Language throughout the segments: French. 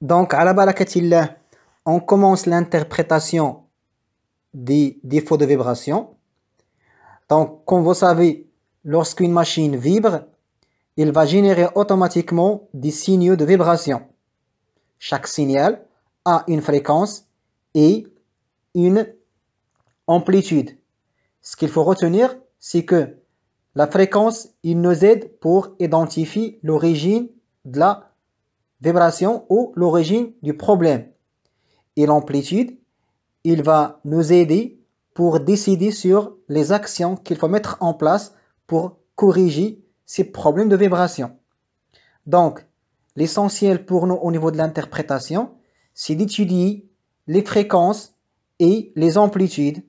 Donc, à la baraque-t-il? on commence l'interprétation des défauts de vibration. Donc, comme vous savez, lorsqu'une machine vibre, elle va générer automatiquement des signaux de vibration. Chaque signal a une fréquence et une amplitude. Ce qu'il faut retenir, c'est que la fréquence, il nous aide pour identifier l'origine de la vibration ou l'origine du problème. Et l'amplitude, il va nous aider pour décider sur les actions qu'il faut mettre en place pour corriger ces problèmes de vibration. Donc, l'essentiel pour nous au niveau de l'interprétation, c'est d'étudier les fréquences et les amplitudes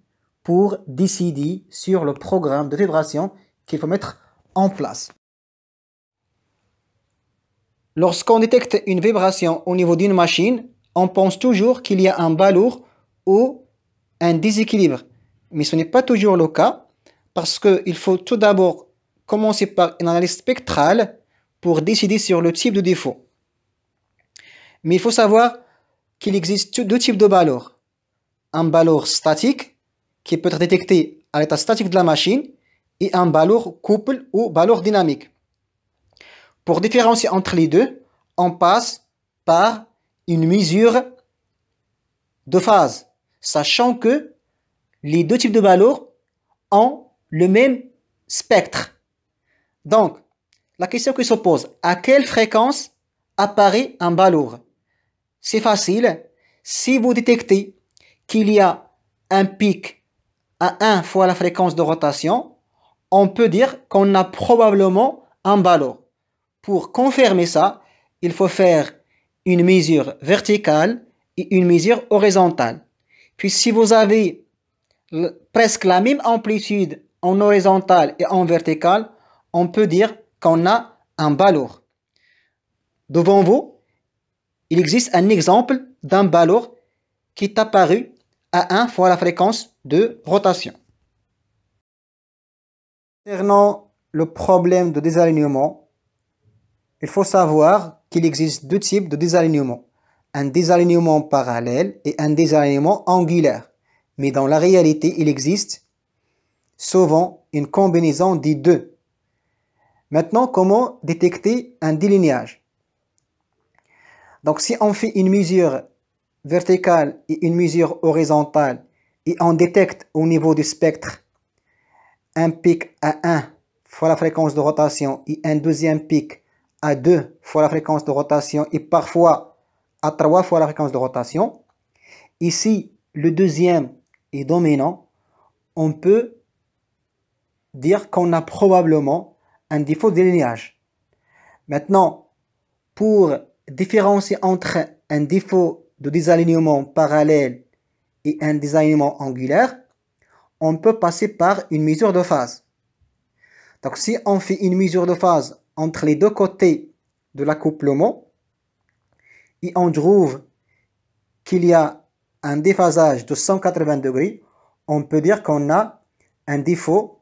pour décider sur le programme de vibration qu'il faut mettre en place. Lorsqu'on détecte une vibration au niveau d'une machine, on pense toujours qu'il y a un balourd ou un déséquilibre. Mais ce n'est pas toujours le cas parce qu'il faut tout d'abord commencer par une analyse spectrale pour décider sur le type de défaut. Mais il faut savoir qu'il existe deux types de balourds. Un balourd statique qui peut être détecté à l'état statique de la machine et un balourd couple ou balourd dynamique. Pour différencier entre les deux, on passe par une mesure de phase, sachant que les deux types de balours ont le même spectre. Donc, la question qui se pose, à quelle fréquence apparaît un balour C'est facile. Si vous détectez qu'il y a un pic à 1 fois la fréquence de rotation, on peut dire qu'on a probablement un ballon. Pour confirmer ça, il faut faire une mesure verticale et une mesure horizontale. Puis si vous avez presque la même amplitude en horizontale et en verticale, on peut dire qu'on a un balourd. Devant vous, il existe un exemple d'un balourd qui est apparu à 1 fois la fréquence de rotation. Concernant le problème de désalignement, il faut savoir qu'il existe deux types de désalignement. Un désalignement parallèle et un désalignement angulaire. Mais dans la réalité, il existe souvent une combinaison des deux. Maintenant, comment détecter un délignage Donc si on fait une mesure verticale et une mesure horizontale et on détecte au niveau du spectre un pic à 1 fois la fréquence de rotation et un deuxième pic à deux fois la fréquence de rotation et parfois à trois fois la fréquence de rotation. Ici, le deuxième est dominant. On peut dire qu'on a probablement un défaut de Maintenant, pour différencier entre un défaut de désalignement parallèle et un désalignement angulaire, on peut passer par une mesure de phase. Donc si on fait une mesure de phase entre les deux côtés de l'accouplement et on trouve qu'il y a un déphasage de 180 degrés, on peut dire qu'on a un défaut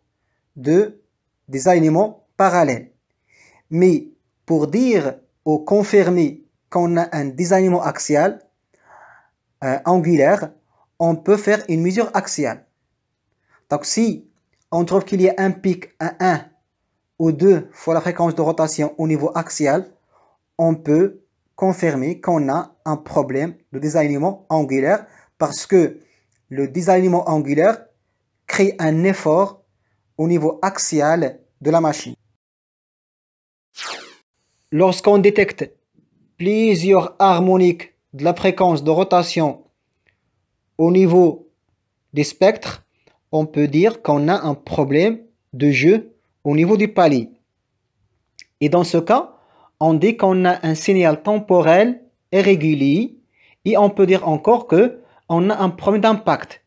de, désalignement parallèle. Mais pour dire ou confirmer qu'on a un désalignement axial euh, angulaire, on peut faire une mesure axiale. Donc si on trouve qu'il y a un pic à 1 ou deux fois la fréquence de rotation au niveau axial, on peut confirmer qu'on a un problème de désalignement angulaire parce que le désalignement angulaire crée un effort au niveau axial de la machine. Lorsqu'on détecte plusieurs harmoniques de la fréquence de rotation au niveau des spectres, on peut dire qu'on a un problème de jeu au niveau du palier. Et dans ce cas, on dit qu'on a un signal temporel irrégulier et on peut dire encore que on a un problème d'impact.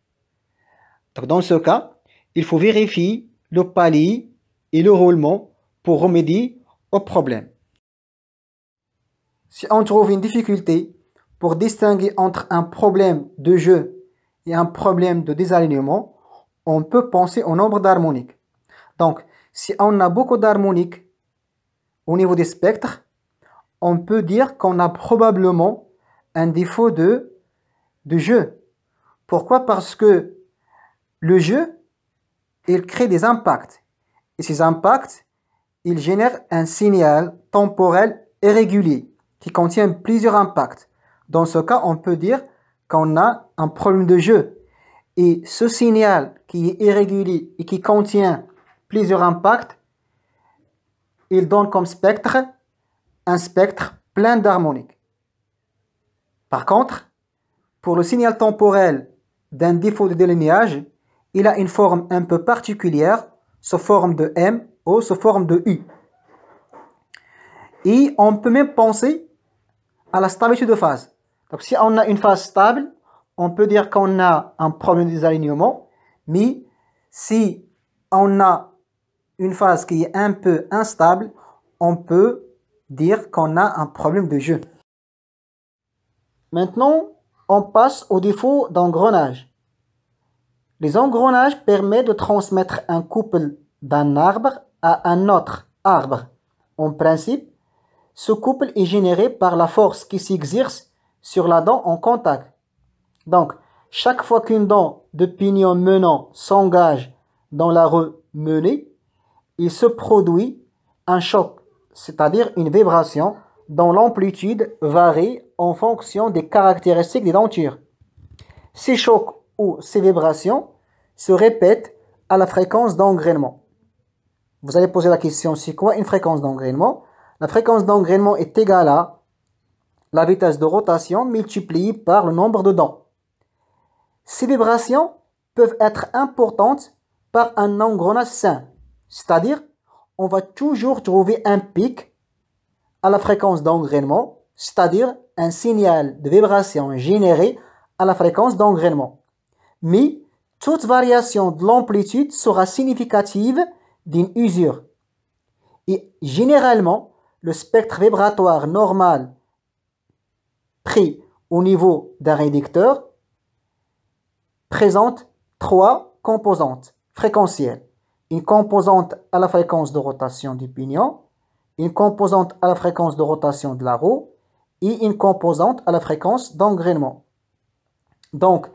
dans ce cas, il faut vérifier le palier et le roulement pour remédier au problème. Si on trouve une difficulté pour distinguer entre un problème de jeu et un problème de désalignement, on peut penser au nombre d'harmoniques. Donc, si on a beaucoup d'harmoniques au niveau des spectres, on peut dire qu'on a probablement un défaut de, de jeu. Pourquoi Parce que le jeu, il crée des impacts. Et ces impacts, ils génèrent un signal temporel irrégulier qui contient plusieurs impacts. Dans ce cas, on peut dire qu'on a un problème de jeu. Et ce signal qui est irrégulier et qui contient plusieurs impacts, il donne comme spectre un spectre plein d'harmoniques. Par contre, pour le signal temporel d'un défaut de délignage, il a une forme un peu particulière, sous forme de M ou sous forme de U. Et on peut même penser à la stabilité de phase. Donc si on a une phase stable, on peut dire qu'on a un problème de désalignement, mais si on a une phase qui est un peu instable, on peut dire qu'on a un problème de jeu. Maintenant, on passe au défaut d'engrenage. Les engrenages permettent de transmettre un couple d'un arbre à un autre arbre. En principe, ce couple est généré par la force qui s'exerce sur la dent en contact. Donc, chaque fois qu'une dent de pignon menant s'engage dans la rue menée, il se produit un choc, c'est-à-dire une vibration dont l'amplitude varie en fonction des caractéristiques des dentures. Ces chocs ou ces vibrations se répètent à la fréquence d'engrainement. Vous allez poser la question, c'est quoi une fréquence d'engrainement La fréquence d'engrainement est égale à la vitesse de rotation multipliée par le nombre de dents. Ces vibrations peuvent être importantes par un engrenage simple c'est-à-dire, on va toujours trouver un pic à la fréquence d'engrainement, c'est-à-dire un signal de vibration généré à la fréquence d'engrainement. Mais toute variation de l'amplitude sera significative d'une usure. Et généralement, le spectre vibratoire normal pris au niveau d'un réducteur présente trois composantes fréquentielles une composante à la fréquence de rotation du pignon, une composante à la fréquence de rotation de la roue et une composante à la fréquence d'engrainement. Donc,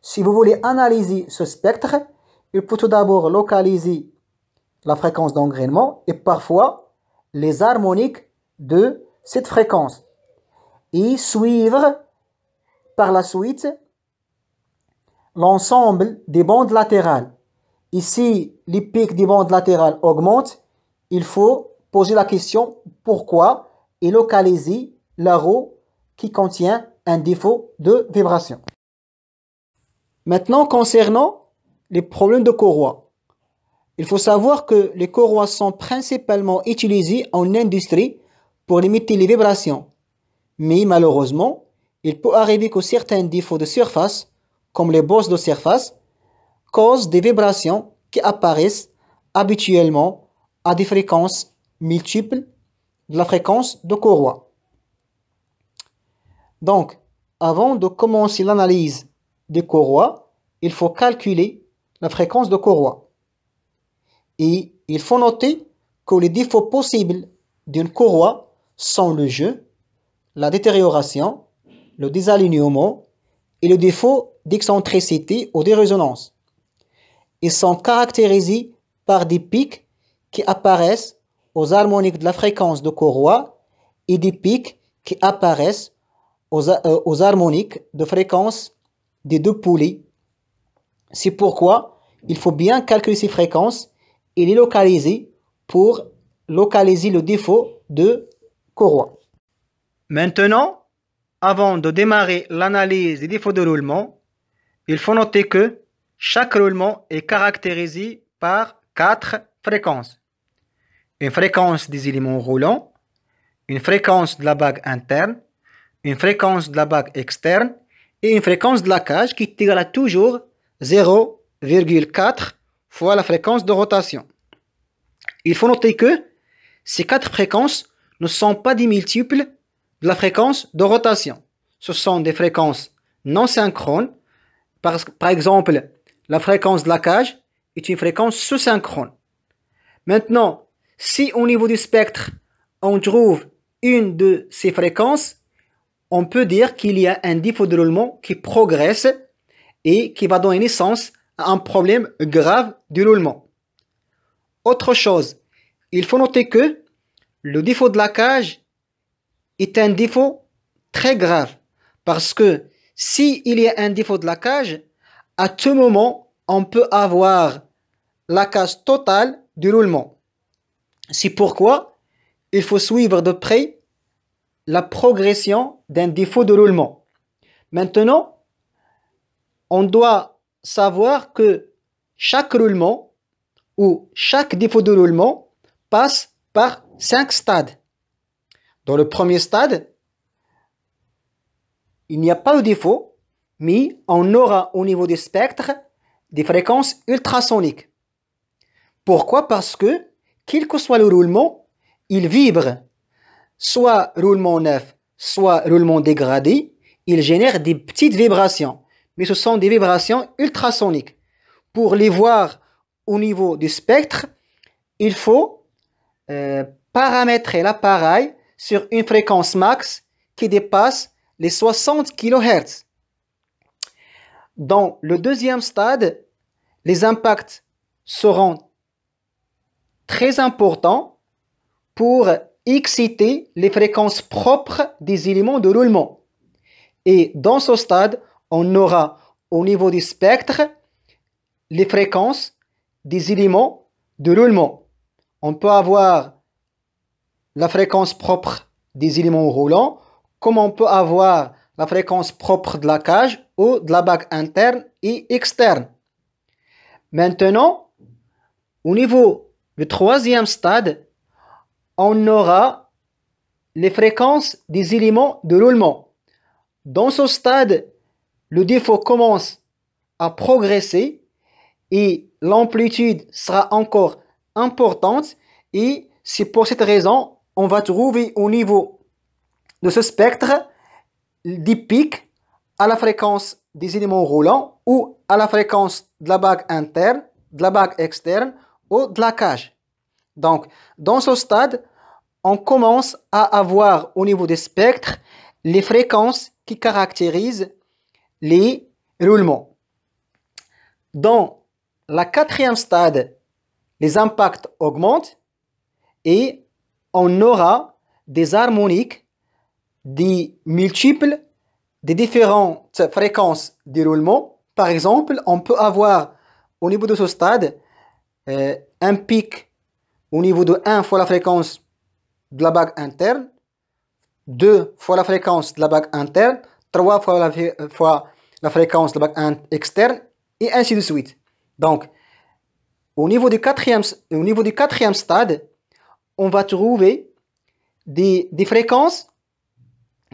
si vous voulez analyser ce spectre, il faut tout d'abord localiser la fréquence d'engrainement et parfois les harmoniques de cette fréquence et suivre par la suite l'ensemble des bandes latérales Ici, les pics des bandes latérales augmentent. Il faut poser la question pourquoi et localiser la roue qui contient un défaut de vibration. Maintenant, concernant les problèmes de courroie. Il faut savoir que les courroies sont principalement utilisées en industrie pour limiter les vibrations. Mais malheureusement, il peut arriver que certains défauts de surface, comme les bosses de surface, cause des vibrations qui apparaissent habituellement à des fréquences multiples de la fréquence de courroie. Donc, avant de commencer l'analyse des courroies, il faut calculer la fréquence de courroie. Et il faut noter que les défauts possibles d'une courroie sont le jeu, la détérioration, le désalignement et le défaut d'excentricité ou de résonance. Ils sont caractérisés par des pics qui apparaissent aux harmoniques de la fréquence de courroie et des pics qui apparaissent aux, euh, harmoniques de fréquence des deux poulies. C'est pourquoi il faut bien calculer ces fréquences et les localiser pour localiser le défaut de courroie. Maintenant, avant de démarrer l'analyse des défauts de roulement, il faut noter que chaque roulement est caractérisé par quatre fréquences. Une fréquence des éléments roulants, une fréquence de la bague interne, une fréquence de la bague externe et une fréquence de la cage qui est égale toujours 0,4 fois la fréquence de rotation. Il faut noter que ces quatre fréquences ne sont pas des multiples de la fréquence de rotation. Ce sont des fréquences non synchrones. Par, par exemple, la fréquence de la cage est une fréquence sous-synchrone. Maintenant, si au niveau du spectre, on trouve une de ces fréquences, on peut dire qu'il y a un défaut de roulement qui progresse et qui va donner naissance à un problème grave du roulement. Autre chose, il faut noter que le défaut de la cage est un défaut très grave parce que s'il y a un défaut de la cage, à tout moment, on peut avoir la case totale du roulement. C'est pourquoi il faut suivre de près la progression d'un défaut de roulement. Maintenant, on doit savoir que chaque roulement ou chaque défaut de roulement passe par cinq stades. Dans le premier stade, il n'y a pas de défaut, mais on aura au niveau du spectre des fréquences ultrasoniques. Pourquoi Parce que, quel que soit le roulement, il vibre. Soit roulement neuf, soit roulement dégradé, il génère des petites vibrations. Mais ce sont des vibrations ultrasoniques. Pour les voir au niveau du spectre, il faut euh, paramétrer l'appareil sur une fréquence max qui dépasse les 60 kHz. Dans le deuxième stade, les impacts seront très importants pour exciter les fréquences propres des éléments de roulement. Et dans ce stade, on aura au niveau du spectre les fréquences des éléments de roulement. On peut avoir la fréquence propre des éléments roulants, comme on peut avoir fréquence propre de la cage ou de la bague interne et externe. Maintenant, au niveau du troisième stade, on aura les fréquences des éléments de roulement. Dans ce stade, le défaut commence à progresser et l'amplitude sera encore importante et c'est pour cette raison on va trouver au niveau de ce spectre des pics à la fréquence des éléments roulants ou à la fréquence de la bague interne, de la bague externe ou de la cage. Donc, dans ce stade, on commence à avoir au niveau des spectres les fréquences qui caractérisent les roulements. Dans la quatrième stade, les impacts augmentent et on aura des harmoniques des multiples des différentes fréquences de roulement. Par exemple, on peut avoir au niveau de ce stade euh, un pic au niveau de 1 fois la fréquence de la bague interne, 2 fois la fréquence de la bague interne, 3 fois la, euh, fois la fréquence de la bague externe, et ainsi de suite. Donc, au niveau du quatrième, au niveau du quatrième stade, on va trouver des, des fréquences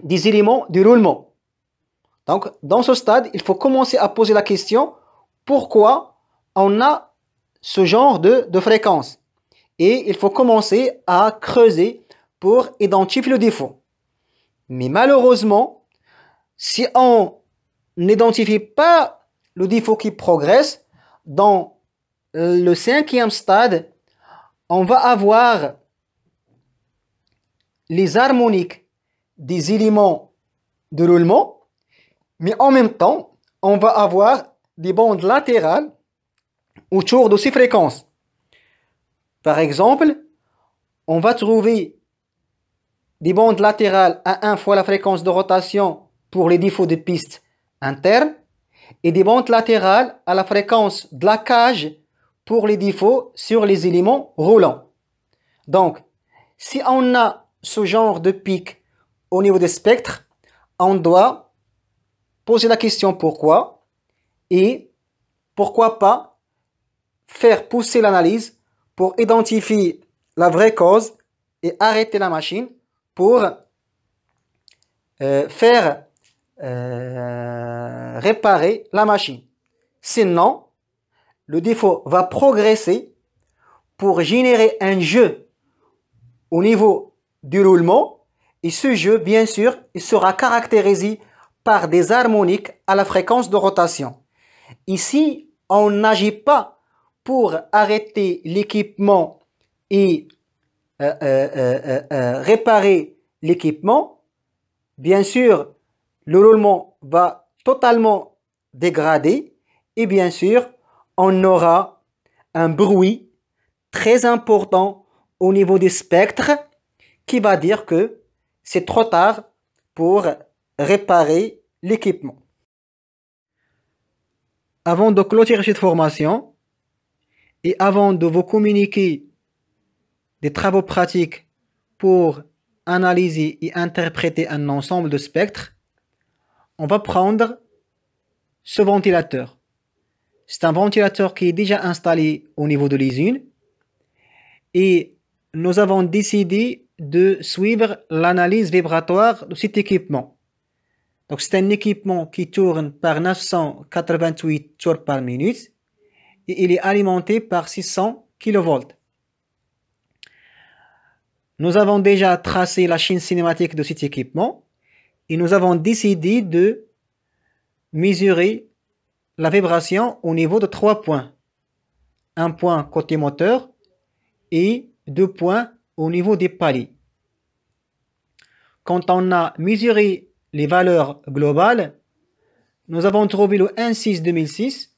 des éléments du roulement. Donc, dans ce stade, il faut commencer à poser la question pourquoi on a ce genre de, de fréquence. Et il faut commencer à creuser pour identifier le défaut. Mais malheureusement, si on n'identifie pas le défaut qui progresse, dans le cinquième stade, on va avoir les harmoniques des éléments de roulement, mais en même temps, on va avoir des bandes latérales autour de ces fréquences. Par exemple, on va trouver des bandes latérales à 1 fois la fréquence de rotation pour les défauts de piste interne et des bandes latérales à la fréquence de la cage pour les défauts sur les éléments roulants. Donc, si on a ce genre de pic au niveau des spectres, on doit poser la question pourquoi et pourquoi pas faire pousser l'analyse pour identifier la vraie cause et arrêter la machine pour euh, faire euh, réparer la machine. Sinon, le défaut va progresser pour générer un jeu au niveau du roulement et ce jeu, bien sûr, il sera caractérisé par des harmoniques à la fréquence de rotation. Ici, on n'agit pas pour arrêter l'équipement et euh, euh, euh, réparer l'équipement. Bien sûr, le roulement va totalement dégrader et bien sûr, on aura un bruit très important au niveau du spectre qui va dire que c'est trop tard pour réparer l'équipement. Avant de clôturer cette formation et avant de vous communiquer des travaux pratiques pour analyser et interpréter un ensemble de spectres, on va prendre ce ventilateur. C'est un ventilateur qui est déjà installé au niveau de l'usine et nous avons décidé de suivre l'analyse vibratoire de cet équipement. Donc c'est un équipement qui tourne par 988 tours par minute et il est alimenté par 600 kV. Nous avons déjà tracé la chaîne cinématique de cet équipement et nous avons décidé de mesurer la vibration au niveau de trois points. Un point côté moteur et deux points au niveau des paliers. Quand on a mesuré les valeurs globales, nous avons trouvé le 1,6 2006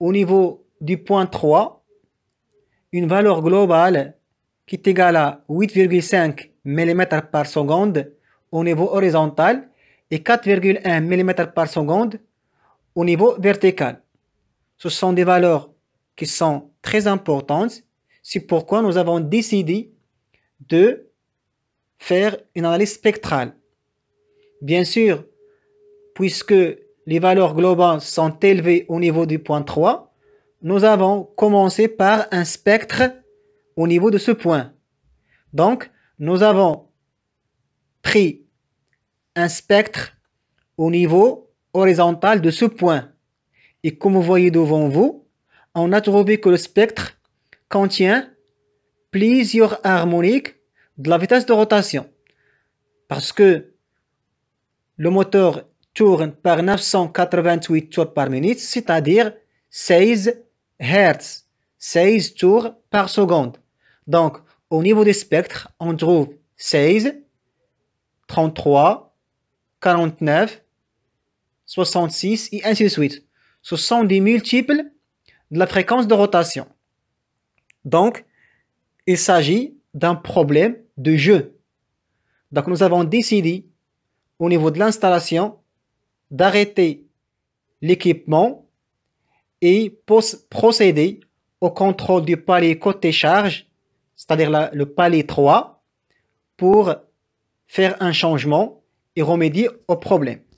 au niveau du point 3, une valeur globale qui est égale à 8,5 mm par seconde au niveau horizontal et 4,1 mm par seconde au niveau vertical. Ce sont des valeurs qui sont très importantes c'est pourquoi nous avons décidé de faire une analyse spectrale. Bien sûr, puisque les valeurs globales sont élevées au niveau du point 3, nous avons commencé par un spectre au niveau de ce point. Donc, nous avons pris un spectre au niveau horizontal de ce point. Et comme vous voyez devant vous, on a trouvé que le spectre contient plusieurs harmoniques de la vitesse de rotation. Parce que le moteur tourne par 988 tours par minute, c'est-à-dire 16 Hz 16 tours par seconde. Donc, au niveau des spectres, on trouve 16, 33, 49, 66 et ainsi de suite. Ce sont des multiples de la fréquence de rotation. Donc, il s'agit d'un problème de jeu. Donc, nous avons décidé, au niveau de l'installation, d'arrêter l'équipement et procéder au contrôle du palais côté charge, c'est-à-dire le palais 3, pour faire un changement et remédier au problème.